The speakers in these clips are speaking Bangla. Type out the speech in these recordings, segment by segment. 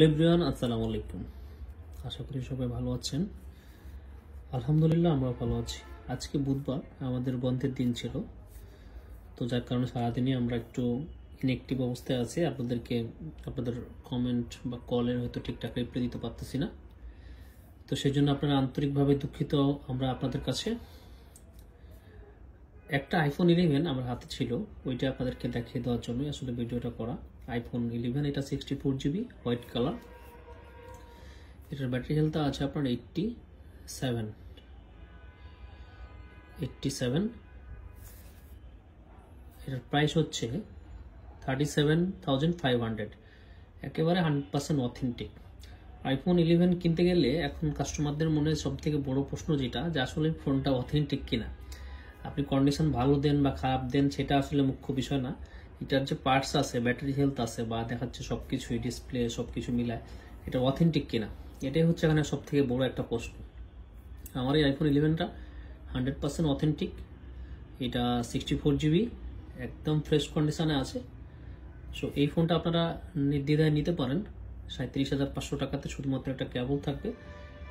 লেব্রিয়ান আসসালামু আলাইকুম আশা করি সবাই ভালো আছেন আলহামদুলিল্লাহ আমরা ভালো আছি আজকে বুধবার আমাদের বন্ধের দিন ছিল তো যার কারণে সারাদিনই আমরা একটু ইনএক্টিভ অবস্থায় আছি আপনাদেরকে আপনাদের কমেন্ট বা কলের হয়তো ঠিকঠাক রিপ্লাই দিতে পারতেছি না তো সেই জন্য আপনারা আন্তরিকভাবে দুঃখিত আমরা আপনাদের কাছে একটা আইফোন ইলেভেন আমার হাতে ছিল ওইটা আপনাদেরকে দেখিয়ে দেওয়ার জন্যই আসলে ভিডিওটা করা আইফোন ইলেভেন এটা sixty four GB white colour এটার ব্যাটারি হেলথ আছে আপনার এইটটি সেভেন এইটটি সেভেন এটার প্রাইস হচ্ছে thirty seven thousand five hundred একেবারে hundred percent authentic iPhone eleven কিনতে গেলে এখন কাস্টমারদের মনে সবথেকে বড় প্রশ্ন যেটা যে আসলে ফোনটা অথেন্টিক কিনা আপনি কন্ডিশন ভালো দেন বা খারাপ দেন সেটা আসলে মুখ্য বিষয় না এটার যে পার্টস আছে ব্যাটারি হেলথ আছে বা দেখাচ্ছে সব কিছুই ডিসপ্লে সব কিছু মিলায় এটা অথেন্টিক কিনা এটাই হচ্ছে এখানে সব থেকে বড় একটা প্রশ্ন আমার এই আইফোন ইলেভেনটা হান্ড্রেড পার্সেন্ট অথেন্টিক এটা সিক্সটি ফোর জিবি একদম ফ্রেশ কন্ডিশানে আছে সো এই ফোনটা আপনারা নির্দ্বিধায় নিতে পারেন সাঁত্রিশ হাজার পাঁচশো টাকাতে শুধুমাত্র একটা ক্যাবল থাকবে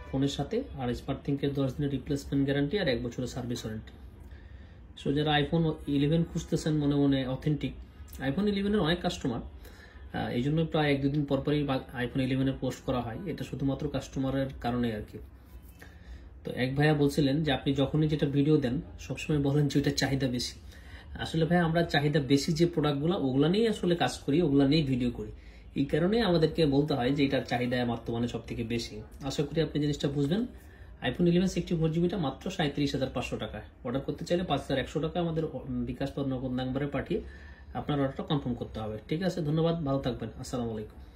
ফোনের সাথে আর স্মার্ট থিঙ্কের দশ দিনের রিপ্লেসমেন্ট গ্যারান্টি আর এক বছরের সার্ভিস ওয়ারেন্টি সো যারা আইফোন ইলেভেন খুঁজতেছেন মনে মনে অথেন্টিক আইফোন ইলেভেনের অনেক কাস্টমার এই জন্য প্রায় এক দুদিন পরপরই আইফোন ইলেভেনের পোস্ট করা হয় এটা শুধুমাত্র কাস্টমারের কারণে আর কি তো এক ভাইয়া বলছিলেন যে আপনি যখনই যেটা ভিডিও দেন সবসময় বলেন যে ওইটার চাহিদা বেশি আসলে ভাই আমরা চাহিদা বেশি যে প্রোডাক্টগুলো ওগুলো নিয়েই আসলে কাজ করি ওগুলো নিয়েই ভিডিও করি এই কারণে আমাদেরকে বলতে হয় যে এটার চাহিদা বর্তমানে সব থেকে বেশি আশা করি আপনি জিনিসটা বুঝবেন আইফোন ইলেভেন সিক্সটি ফোর জিবিটা মাত্র সাঁত্রিশ হাজার পাঁচশো টাকায় অর্ডার করতে চাইলে পাঁচ হাজার একশো টাকা আমাদের বিকাশ নগদ নাম্বারে পাঠিয়ে আপনার অর্ডারটা কনফার্ম করতে হবে ঠিক আছে ধন্যবাদ ভালো থাকবেন আসসালামু আলাইকুম